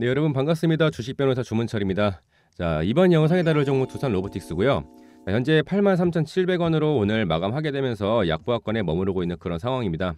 네, 여러분 반갑습니다. 주식 변호사 주문철입니다. 자, 이번 영상에 다룰 종목 두산 로보틱스고요. 현재 83,700원으로 오늘 마감하게 되면서 약보합권에 머무르고 있는 그런 상황입니다.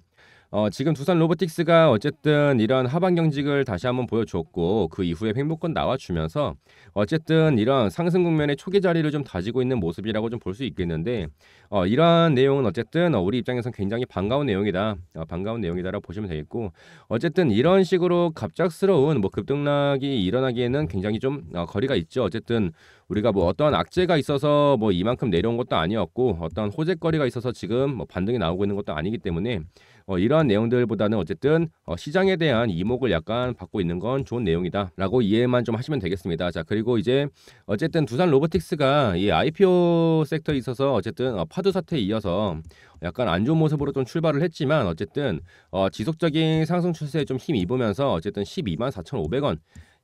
어, 지금 두산 로보틱스가 어쨌든 이런 하반 경직을 다시 한번 보여줬고 그 이후에 횡보권 나와주면서 어쨌든 이런 상승 국면의 초기 자리를 좀 다지고 있는 모습이라고 좀 볼 수 있겠는데 어, 이러한 내용은 어쨌든 우리 입장에선 굉장히 반가운 내용이다 어, 반가운 내용이다라고 보시면 되겠고 어쨌든 이런 식으로 갑작스러운 뭐 급등락이 일어나기에는 굉장히 좀 어, 거리가 있죠 어쨌든 우리가 뭐 어떤 악재가 있어서 뭐 이만큼 내려온 것도 아니었고 어떤 호재거리가 있어서 지금 뭐 반등이 나오고 있는 것도 아니기 때문에 어, 이러한 내용들보다는 어쨌든 어, 시장에 대한 이목을 약간 받고 있는 건 좋은 내용이다라고 이해만 좀 하시면 되겠습니다. 자 그리고 이제 어쨌든 두산 로보틱스가 이 IPO 섹터에 있어서 어쨌든 어, 파도 사태에 이어서 약간 안 좋은 모습으로 좀 출발을 했지만 어쨌든 어, 지속적인 상승 추세에 좀 힘입으면서 어쨌든 12만 4,500원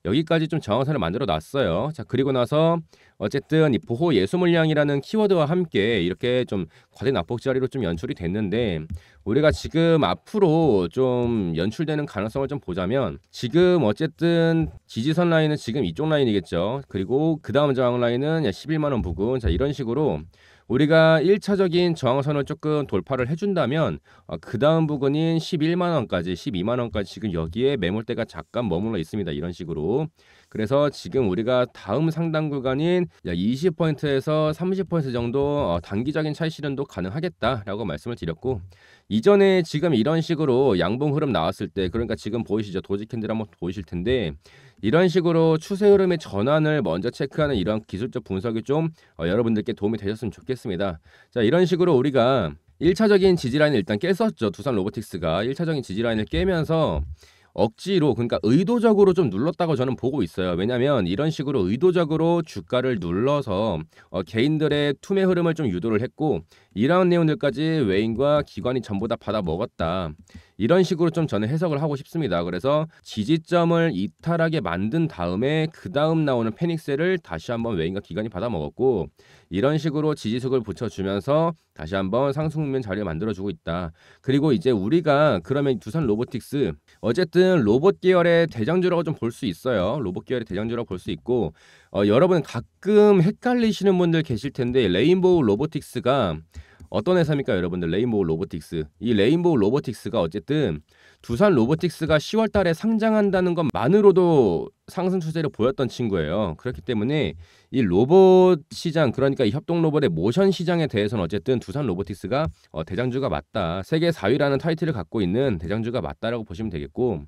여기까지 좀 정황사를 만들어 놨어요. 자, 그리고 나서 어쨌든 이 보호 예수 물량이라는 키워드와 함께 이렇게 좀 과대 납폭 자리로 좀 연출이 됐는데 우리가 지금 앞으로 좀 연출되는 가능성을 좀 보자면 지금 어쨌든 지지선 라인은 지금 이쪽 라인이겠죠. 그리고 그 다음 저항 라인은 11만 원 부근 자 이런 식으로 우리가 1차적인 저항선을 조금 돌파를 해준다면 어, 그 다음 부근인 11만 원까지 12만 원까지 지금 여기에 매물대가 잠깐 머물러 있습니다. 이런 식으로 그래서 지금 우리가 다음 상당 구간인 20%에서 30% 정도 어, 단기적인 차이 실현도 가능하겠다라고 말씀을 드렸고 이전에 지금 이런 식으로 양봉 흐름 나왔을 때 그러니까 지금 보이시죠 도지 캔들 한번 보이실 텐데 이런 식으로 추세 흐름의 전환을 먼저 체크하는 이런 기술적 분석이 좀 어, 여러분들께 도움이 되셨으면 좋겠습니다. 자 이런 식으로 우리가 1차적인 지지라인을 일단 깼었죠. 두산 로보틱스가 1차적인 지지라인을 깨면서 억지로 그러니까 의도적으로 좀 눌렀다고 저는 보고 있어요. 왜냐하면 이런 식으로 의도적으로 주가를 눌러서 어, 개인들의 투매 흐름을 좀 유도를 했고 이러한 내용들까지 외인과 기관이 전부 다 받아 먹었다. 이런 식으로 좀 저는 해석을 하고 싶습니다. 그래서 지지점을 이탈하게 만든 다음에 그 다음 나오는 패닉셀을 다시 한번 외인과 기관이 받아 먹었고 이런 식으로 지지석을 붙여주면서 다시 한번 상승 국면 자리를 만들어주고 있다. 그리고 이제 우리가 그러면 두산 로보틱스 어쨌든 로봇 계열의 대장주라고 좀 볼 수 있어요. 로봇 계열의 대장주라고 볼 수 있고 어, 여러분 가끔 헷갈리시는 분들 계실 텐데 레인보우 로보틱스가 어떤 회사입니까 여러분들 레인보우 로보틱스 이 레인보우 로보틱스가 어쨌든 두산 로보틱스가 10월 달에 상장한다는 것만으로도 상승 추세를 보였던 친구예요. 그렇기 때문에 이 로봇 시장 그러니까 이 협동 로봇의 모션 시장에 대해서는 어쨌든 두산 로보틱스가 어, 대장주가 맞다. 세계 4위라는 타이틀을 갖고 있는 대장주가 맞다라고 보시면 되겠고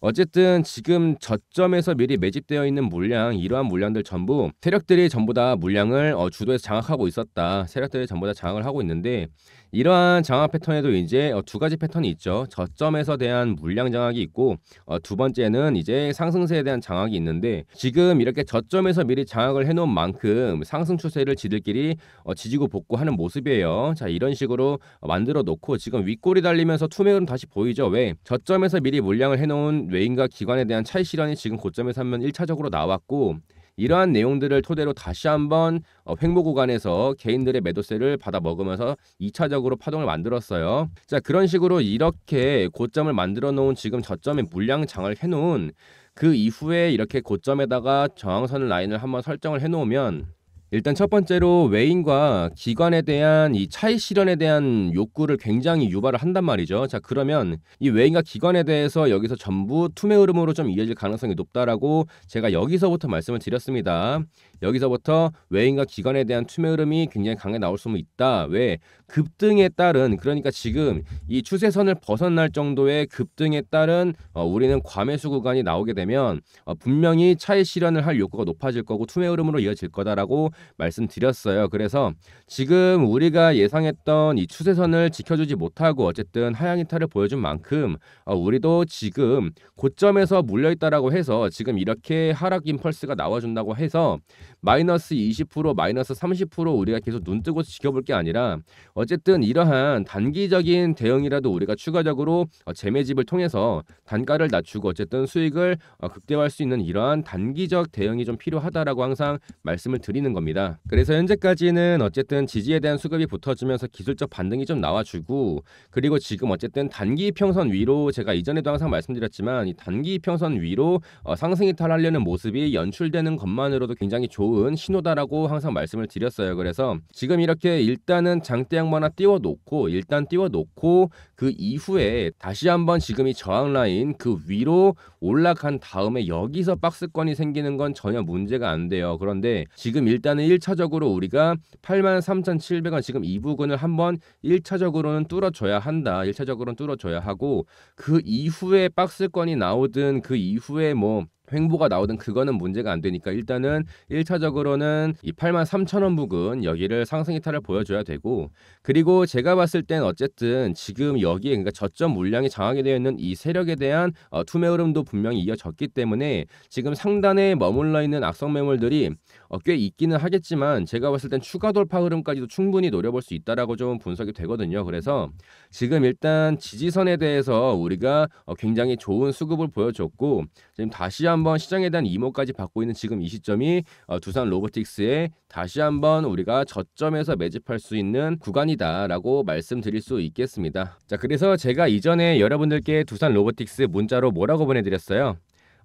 어쨌든 지금 저점에서 미리 매집되어 있는 물량 이러한 물량들 전부 세력들이 전부 다 물량을 어, 주도해서 장악하고 있었다. 세력들이 전부 다 장악을 하고 있는데 이러한 장악 패턴에도 이제 어, 두 가지 패턴이 있죠. 저점에서 대한 물량 장악이 있고 어, 두 번째는 이제 상승세에 대한 장악 장악이 있는데 지금 이렇게 저점에서 미리 장악을 해놓은 만큼 상승 추세를 지들끼리 어, 지지고 복구하는 모습이에요. 자 이런 식으로 만들어 놓고 지금 윗골이 달리면서 투매은 다시 보이죠. 왜 저점에서 미리 물량을 해놓은 외인과 기관에 대한 차이 실현이 지금 고점에서 하면 1차적으로 나왔고 이러한 내용들을 토대로 다시 한번 어, 횡보 구간에서 개인들의 매도세를 받아 먹으면서 2차적으로 파동을 만들었어요. 자 그런 식으로 이렇게 고점을 만들어 놓은 지금 저점에 물량 장을 해놓은 그 이후에 이렇게 고점에다가 저항선 라인을 한번 설정을 해놓으면 일단 첫 번째로 외인과 기관에 대한 이 차이 실현에 대한 욕구를 굉장히 유발을 한단 말이죠. 자, 그러면 이 외인과 기관에 대해서 여기서 전부 투매 흐름으로 좀 이어질 가능성이 높다라고 제가 여기서부터 말씀을 드렸습니다. 여기서부터 외인과 기관에 대한 투매 흐름이 굉장히 강하게 나올 수는 있다. 왜? 급등에 따른 그러니까 지금 이 추세선을 벗어날 정도의 급등에 따른 어, 우리는 과매수 구간이 나오게 되면 어, 분명히 차이 실현을 할 욕구가 높아질 거고 투매 흐름으로 이어질 거다라고 말씀드렸어요. 그래서 지금 우리가 예상했던 이 추세선을 지켜주지 못하고 어쨌든 하향 이탈을 보여준 만큼 어, 우리도 지금 고점에서 물려 있다라고 해서 지금 이렇게 하락 임펄스가 나와준다고 해서 마이너스 20% 마이너스 30% 우리가 계속 눈 뜨고 지켜볼 게 아니라 어쨌든 이러한 단기적인 대응이라도 우리가 추가적으로 어, 재매집을 통해서 단가를 낮추고 어쨌든 수익을 어, 극대화할 수 있는 이러한 단기적 대응이 좀 필요하다라고 항상 말씀을 드리는 겁니다. 겁니다. 그래서 현재까지는 어쨌든 지지에 대한 수급이 붙어지면서 기술적 반등이 좀 나와주고 그리고 지금 어쨌든 단기 평선 위로 제가 이전에도 항상 말씀드렸지만 이 단기 평선 위로 어, 상승이 탈하려는 모습이 연출되는 것만으로도 굉장히 좋은 신호다라고 항상 말씀을 드렸어요. 그래서 지금 이렇게 일단은 장대양만 하나 띄워놓고 일단 띄워놓고 그 이후에 다시 한번 지금이 저항 라인 그 위로 올라간 다음에 여기서 박스권이 생기는 건 전혀 문제가 안 돼요. 그런데 지금 일단 일단은 1차적으로 우리가 83,700원 지금 이 부분을 한번 1차적으로는 뚫어줘야 한다. 1차적으로는 뚫어줘야 하고 그 이후에 박스권이 나오든 그 이후에 뭐 횡보가 나오든 그거는 문제가 안 되니까 일단은 1차적으로는 이 8만 3천 원 부근 여기를 상승 이탈을 보여줘야 되고 그리고 제가 봤을 땐 어쨌든 지금 여기에 그러니까 저점 물량이 장악이 되어 있는 이 세력에 대한 어, 투매 흐름도 분명히 이어졌기 때문에 지금 상단에 머물러 있는 악성 매물들이 어, 꽤 있기는 하겠지만 제가 봤을 땐 추가 돌파 흐름까지도 충분히 노려볼 수 있다라고 좀 분석이 되거든요. 그래서 지금 일단 지지선에 대해서 우리가 어, 굉장히 좋은 수급을 보여줬고 지금 다시 한 한번 시장에 대한 이목까지 받고 있는 지금 이 시점이 어, 두산 로보틱스에 다시 한번 우리가 저점에서 매집할 수 있는 구간이다라고 말씀드릴 수 있겠습니다. 자, 그래서 제가 이전에 여러분들께 두산 로보틱스 문자로 뭐라고 보내드렸어요?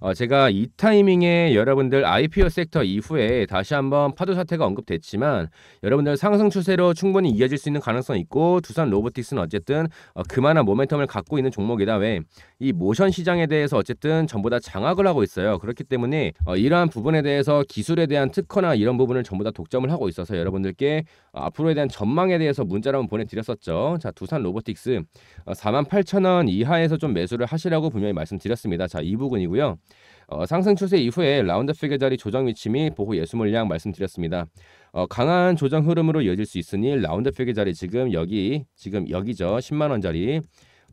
어, 제가 이 타이밍에 여러분들 IPO 섹터 이후에 다시 한번 파도 사태가 언급됐지만 여러분들 상승 추세로 충분히 이어질 수 있는 가능성 있고 두산 로보틱스는 어쨌든 어, 그만한 모멘텀을 갖고 있는 종목이다 왜 이 모션 시장에 대해서 어쨌든 전부 다 장악을 하고 있어요 그렇기 때문에 어, 이러한 부분에 대해서 기술에 대한 특허나 이런 부분을 전부 다 독점을 하고 있어서 여러분들께 어, 앞으로에 대한 전망에 대해서 문자로 한번 보내드렸었죠 자 두산 로보틱스 어, 48,000원 이하에서 좀 매수를 하시라고 분명히 말씀드렸습니다 자 이 부분이고요 어, 상승 추세 이후에 라운드 피겨 자리 조정 위치 및 보호 예수 물량 말씀드렸습니다. 어, 강한 조정 흐름으로 이어질 수 있으니 라운드 피겨 자리 지금 여기 지금 여기죠. 10만 원짜리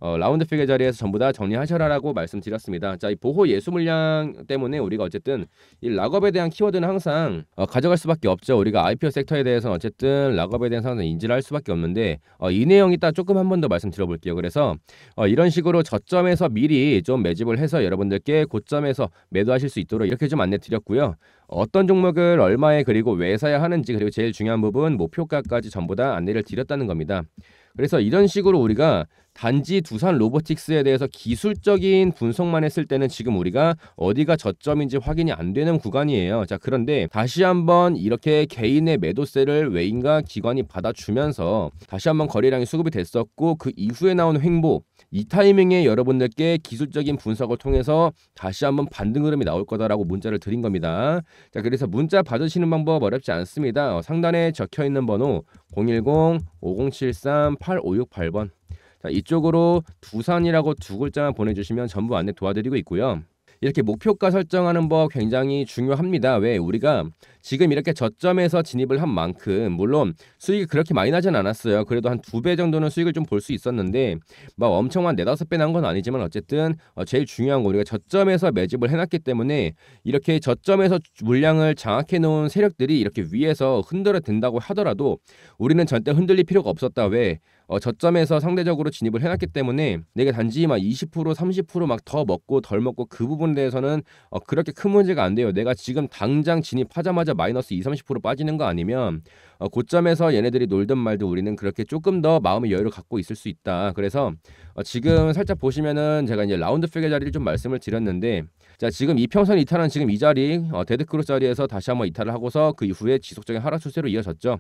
어, 라운드 픽의 자리에서 전부 다 정리하셔라라고 말씀드렸습니다. 자, 이 보호 예수 물량 때문에 우리가 어쨌든 이 락업에 대한 키워드는 항상 어, 가져갈 수밖에 없죠. 우리가 IPO 섹터에 대해서는 어쨌든 락업에 대한 상황은 인지를 할 수밖에 없는데 어, 이 내용 이따 조금 한 번 더 말씀드려볼게요. 그래서 어, 이런 식으로 저점에서 미리 좀 매집을 해서 여러분들께 고점에서 매도하실 수 있도록 이렇게 좀 안내 드렸고요. 어떤 종목을 얼마에 그리고 왜 사야 하는지 그리고 제일 중요한 부분 목표가까지 전부 다 안내를 드렸다는 겁니다. 그래서 이런 식으로 우리가 단지 두산 로보틱스에 대해서 기술적인 분석만 했을 때는 지금 우리가 어디가 저점인지 확인이 안 되는 구간이에요. 자, 그런데 다시 한번 이렇게 개인의 매도세를 외인과 기관이 받아주면서 다시 한번 거래량이 수급이 됐었고 그 이후에 나온 횡보 이 타이밍에 여러분들께 기술적인 분석을 통해서 다시 한번 반등 흐름이 나올 거다라고 문자를 드린 겁니다. 자, 그래서 문자 받으시는 방법 어렵지 않습니다. 어, 상단에 적혀 있는 번호 010 5073 8568번 자, 이쪽으로 두산이라고 두 글자만 보내주시면 전부 안내 도와드리고 있고요. 이렇게 목표가 설정하는 법 굉장히 중요합니다. 왜 우리가 지금 이렇게 저점에서 진입을 한 만큼 물론 수익이 그렇게 많이 나진 않았어요. 그래도 한 두 배 정도는 수익을 좀 볼 수 있었는데 막 뭐 엄청 한 네다섯 배 난 건 아니지만 어쨌든 어, 제일 중요한 거 우리가 저점에서 매집을 해놨기 때문에 이렇게 저점에서 물량을 장악해 놓은 세력들이 이렇게 위에서 흔들어 든다고 하더라도 우리는 절대 흔들릴 필요가 없었다. 왜 어, 저점에서 상대적으로 진입을 해놨기 때문에 내가 단지 막 20% 30%막 더 먹고 덜 먹고 그 부분에 대해서는 어, 그렇게 큰 문제가 안 돼요. 내가 지금 당장 진입하자마자 마이너스 20, 30% 빠지는 거 아니면 어, 고점에서 얘네들이 놀든 말든 우리는 그렇게 조금 더 마음의 여유를 갖고 있을 수 있다. 그래서 어, 지금 살짝 보시면은 제가 이제 라운드 팩의 자리를 좀 말씀을 드렸는데 자 지금 이평선 이탈은 지금 이 자리 어, 데드크로 자리에서 다시 한번 이탈을 하고서 그 이후에 지속적인 하락 추세로 이어졌죠.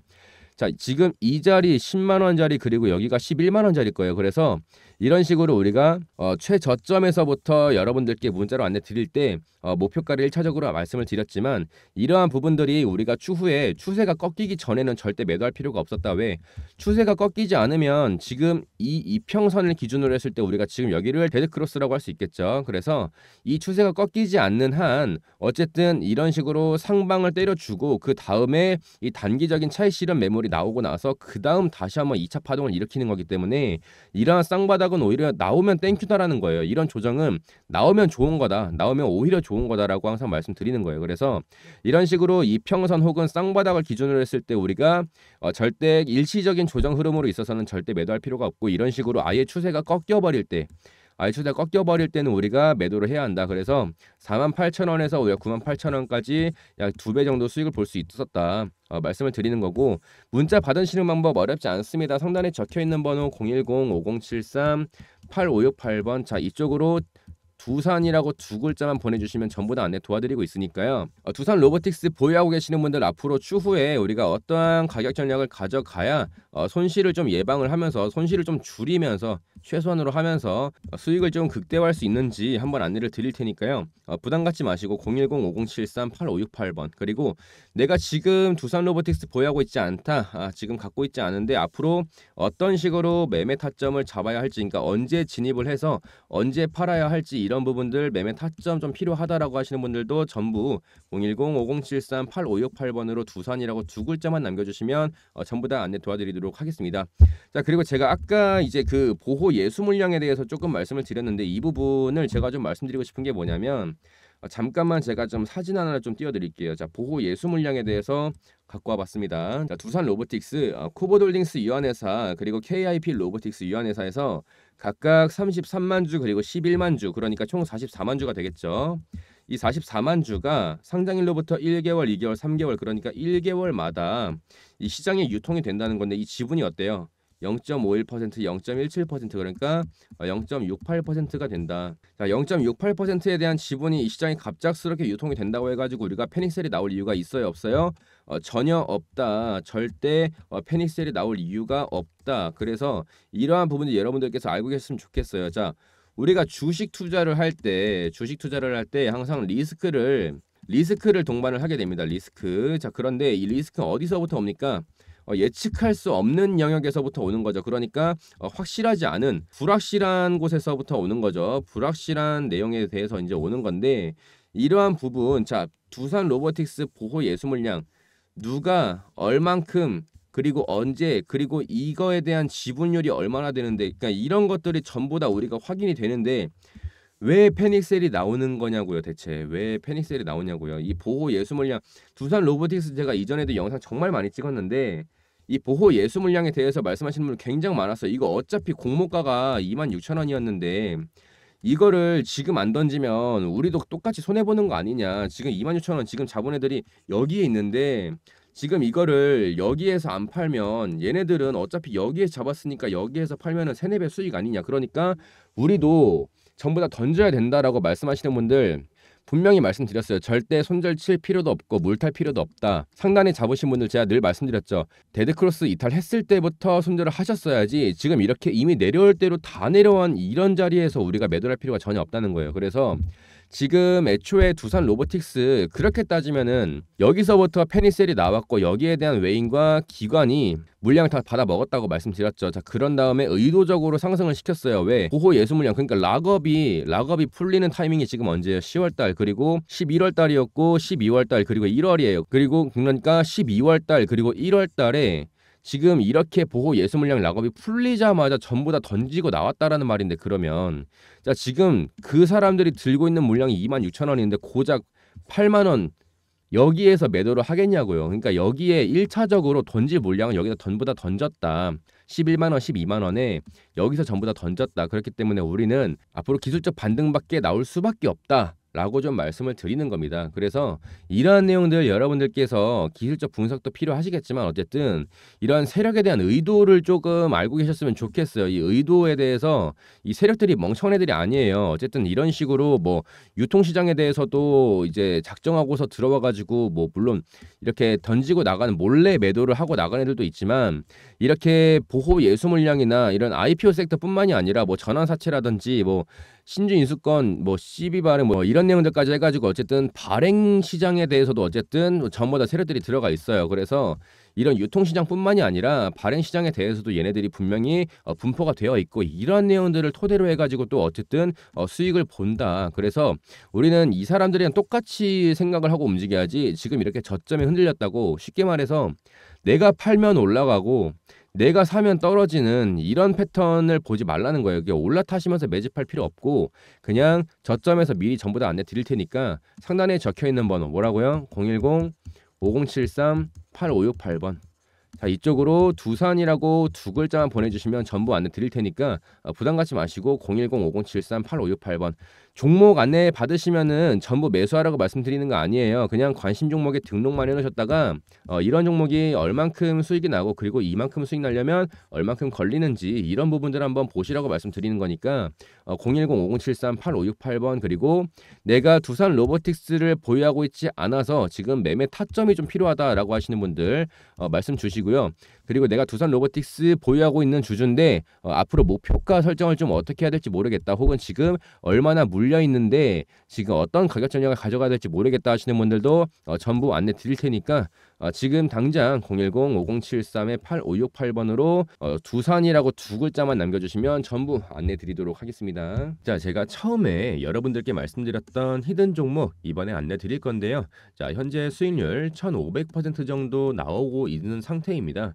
자, 지금 이 자리 10만 원자리 그리고 여기가 11만 원자리 거예요. 그래서 이런 식으로 우리가 어, 최저점에서부터 여러분들께 문자로 안내 드릴 때 어, 목표가를 1차적으로 말씀을 드렸지만 이러한 부분들이 우리가 추후에 추세가 꺾이기 전에는 절대 매도할 필요가 없었다. 왜? 추세가 꺾이지 않으면 지금 이 이평선을 기준으로 했을 때 우리가 지금 여기를 데드크로스라고 할 수 있겠죠. 그래서 이 추세가 꺾이지 않는 한 어쨌든 이런 식으로 상방을 때려주고 그 다음에 이 단기적인 차이 실현 매물이 실적이 나오고 나서 그 다음 다시 한번 2차 파동을 일으키는 거기 때문에 이러한 쌍바닥은 오히려 나오면 땡큐다라는 거예요. 이런 조정은 나오면 좋은 거다. 나오면 오히려 좋은 거다라고 항상 말씀드리는 거예요. 그래서 이런 식으로 이평선 혹은 쌍바닥을 기준으로 했을 때 우리가 어, 절대 일시적인 조정 흐름으로 있어서는 절대 매도할 필요가 없고 이런 식으로 아예 추세가 꺾여버릴 때 알추대 꺾여버릴 때는 우리가 매도를 해야 한다. 그래서 48,000원에서 우리가 98,000원까지 약 두 배 정도 수익을 볼 수 있었다. 어, 말씀을 드리는 거고 문자 받으시는 방법 어렵지 않습니다. 상단에 적혀 있는 번호 010-5073-8568번 자 이쪽으로 두산이라고 두 글자만 보내주시면 전부 다 안내 도와드리고 있으니까요. 어, 두산 로보틱스 보유하고 계시는 분들 앞으로 추후에 우리가 어떠한 가격 전략을 가져가야 어, 손실을 좀 예방을 하면서 손실을 좀 줄이면서 최소한으로 하면서 어, 수익을 좀 극대화할 수 있는지 한번 안내를 드릴 테니까요. 어, 부담 갖지 마시고 010-5073-8568번 그리고 내가 지금 두산 로보틱스 보유하고 있지 않다. 아, 지금 갖고 있지 않은데 앞으로 어떤 식으로 매매 타점을 잡아야 할지 그러니까 언제 진입을 해서 언제 팔아야 할지 이런 부분들 매매 타점 좀 필요하다라고 하시는 분들도 전부 010-5073-8568번으로 두산이라고 두 글자만 남겨주시면 어, 전부 다 안내 도와드리도록 드리도록 하겠습니다. 자 그리고 제가 아까 이제 그 보호 예수 물량에 대해서 조금 말씀을 드렸는데 이 부분을 제가 좀 말씀드리고 싶은 게 뭐냐면 어, 잠깐만 제가 좀 사진 하나 좀 띄워드릴게요. 자 보호 예수 물량에 대해서 갖고 와봤습니다. 자, 두산 로보틱스, 어, 쿠보돌딩스 유한회사 그리고 KIP 로보틱스 유한회사에서 각각 33만 주 그리고 11만 주 그러니까 총 44만 주가 되겠죠. 이 44만 주가 상장일로부터 1개월, 2개월, 3개월 그러니까 1개월마다 이 시장에 유통이 된다는 건데 이 지분이 어때요? 0.51%, 0.17% 그러니까 0.68%가 된다. 자, 0.68%에 대한 지분이 이 시장에 갑작스럽게 유통이 된다고 해가지고 우리가 패닉셀이 나올 이유가 있어요, 없어요? 어, 전혀 없다. 절대 어, 패닉셀이 나올 이유가 없다. 그래서 이러한 부분을 여러분들께서 알고 계셨으면 좋겠어요. 자, 우리가 주식 투자를 할 때 주식 투자를 할 때 항상 리스크를 리스크를 동반을 하게 됩니다. 리스크. 자, 그런데 이 리스크는 어디서부터 옵니까? 어, 예측할 수 없는 영역에서부터 오는 거죠. 그러니까 어, 확실하지 않은 불확실한 곳에서부터 오는 거죠. 불확실한 내용에 대해서 이제 오는 건데 이러한 부분 자, 두산 로보틱스 보호 예수 물량 누가 얼만큼 그리고 언제 그리고 이거에 대한 지분율이 얼마나 되는데 그러니까 이런 것들이 전부 다 우리가 확인이 되는데 왜 패닉셀이 나오는 거냐고요 대체 왜 패닉셀이 나오냐고요 이 보호 예수 물량 두산 로보틱스 제가 이전에도 영상 정말 많이 찍었는데 이 보호 예수 물량에 대해서 말씀하시는 분 굉장히 많았어요 이거 어차피 공모가가 26,000원이었는데 이거를 지금 안 던지면 우리도 똑같이 손해 보는 거 아니냐 지금 26,000원 지금 자본애들이 여기에 있는데 지금 이거를 여기에서 안 팔면 얘네들은 어차피 여기에서 잡았으니까 여기에서 팔면은 세네 배 수익 아니냐. 그러니까 우리도 전부 다 던져야 된다라고 말씀하시는 분들 분명히 말씀드렸어요. 절대 손절 칠 필요도 없고 물탈 필요도 없다. 상단에 잡으신 분들 제가 늘 말씀드렸죠. 데드크로스 이탈했을 때부터 손절을 하셨어야지 지금 이렇게 이미 내려올 대로 다 내려온 이런 자리에서 우리가 매도할 필요가 전혀 없다는 거예요. 그래서 지금 애초에 두산 로보틱스 그렇게 따지면은 여기서부터 페니셀이 나왔고 여기에 대한 외인과 기관이 물량 다 받아 먹었다고 말씀드렸죠. 자 그런 다음에 의도적으로 상승을 시켰어요. 왜? 보호 예수 물량 그러니까 락업이 락업이 풀리는 타이밍이 지금 언제예요? 10월달 그리고 11월달이었고 12월달 그리고 1월이에요. 그리고 그러니까 12월달 그리고 1월달에 지금 이렇게 보호 예수 물량 락업이 풀리자마자 전부 다 던지고 나왔다라는 말인데 그러면 자 지금 그 사람들이 들고 있는 물량이 2만 6천 원인데 고작 8만 원 여기에서 매도를 하겠냐고요. 그러니까 여기에 1차적으로 던질 물량은 여기다 전부 다 던졌다. 11만 원, 12만 원에 여기서 전부 다 던졌다. 그렇기 때문에 우리는 앞으로 기술적 반등밖에 나올 수밖에 없다. 라고 좀 말씀을 드리는 겁니다. 그래서 이러한 내용들 여러분들께서 기술적 분석도 필요하시겠지만 어쨌든 이러한 세력에 대한 의도를 조금 알고 계셨으면 좋겠어요. 이 의도에 대해서 이 세력들이 멍청한 애들이 아니에요. 어쨌든 이런 식으로 뭐 유통시장에 대해서도 이제 작정하고서 들어와가지고 뭐 물론 이렇게 던지고 나가는 몰래 매도를 하고 나가는 애들도 있지만 이렇게 보호 예수 물량이나 이런 IPO 섹터뿐만이 아니라 뭐 전환사채라든지 뭐 신주 인수권 뭐 CB 발행 뭐 이런 내용들까지 해가지고 어쨌든 발행 시장에 대해서도 어쨌든 전부 다 세력들이 들어가 있어요. 그래서 이런 유통시장뿐만이 아니라 발행 시장에 대해서도 얘네들이 분명히 어 분포가 되어 있고 이런 내용들을 토대로 해가지고 또 어쨌든 어 수익을 본다. 그래서 우리는 이 사람들이랑 똑같이 생각을 하고 움직여야지 지금 이렇게 저점에 흔들렸다고 쉽게 말해서 내가 팔면 올라가고 내가 사면 떨어지는 이런 패턴을 보지 말라는 거예요. 이게 올라타시면서 매집할 필요 없고 그냥 저점에서 미리 전부 다 안내 드릴 테니까 상단에 적혀 있는 번호 뭐라고요? 010 5073 8568번 자 이쪽으로 두산이라고 두 글자만 보내주시면 전부 안내 드릴 테니까 어, 부담 갖지 마시고 010-5073-8568번 종목 안내 받으시면은 전부 매수하라고 말씀드리는 거 아니에요. 그냥 관심 종목에 등록만 해놓으셨다가 어, 이런 종목이 얼만큼 수익이 나고 그리고 이만큼 수익 나려면 얼만큼 걸리는지 이런 부분들 한번 보시라고 말씀드리는 거니까 어, 010-5073-8568번 그리고 내가 두산 로보틱스를 보유하고 있지 않아서 지금 매매 타점이 좀 필요하다라고 하시는 분들 어, 말씀 주시 주시고요. 그리고 내가 두산 로보틱스 보유하고 있는 주주인데 어, 앞으로 목표가 설정을 좀 어떻게 해야 될지 모르겠다. 혹은 지금 얼마나 물려 있는데 지금 어떤 가격 전략을 가져가야 될지 모르겠다 하시는 분들도 어, 전부 안내 드릴 테니까 어, 지금 당장 010-5073-8568번으로 어, 두산이라고 두 글자만 남겨주시면 전부 안내 드리도록 하겠습니다. 자, 제가 처음에 여러분들께 말씀드렸던 히든 종목 이번에 안내 드릴 건데요. 자, 현재 수익률 1,500% 정도 나오고 있는 상태입니다.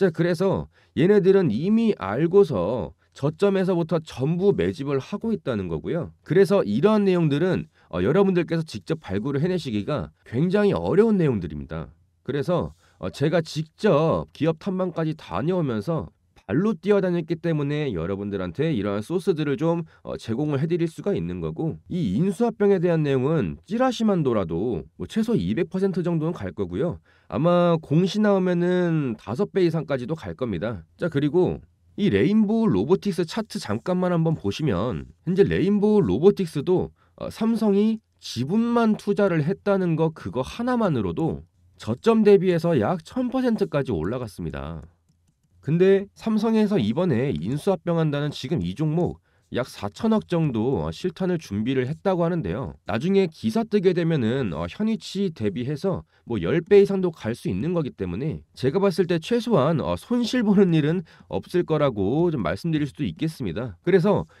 자, 그래서 얘네들은 이미 알고서 저점에서부터 전부 매집을 하고 있다는 거고요. 그래서 이러한 내용들은 어, 여러분들께서 직접 발굴을 해내시기가 굉장히 어려운 내용들입니다. 그래서 어, 제가 직접 기업 탐방까지 다녀오면서 발로 뛰어다녔기 때문에 여러분들한테 이러한 소스들을 좀 어, 제공을 해드릴 수가 있는 거고 이 인수합병에 대한 내용은 찌라시만도라도 뭐 최소 200% 정도는 갈 거고요. 아마 공시 나오면은 5배 이상까지도 갈 겁니다. 자, 그리고 이 레인보우 로보틱스 차트 잠깐만 한번 보시면 현재 레인보우 로보틱스도 어, 삼성이 지분만 투자를 했다는 거 그거 하나만으로도 저점 대비해서 약 1000%까지 올라갔습니다. 근데 삼성에서 이번에 인수합병한다는 지금 이 종목 약 4천억 정도 어, 실탄을 준비를 했다고 하는데요. 나중에 기사 뜨게 되면은 어, 현위치 대비해서 뭐 10배 이상도 갈 수 있는 거기 때문에 제가 봤을 때 최소한 어, 손실 보는 일은 없을 거라고 좀 말씀드릴 수도 있겠습니다. 그래서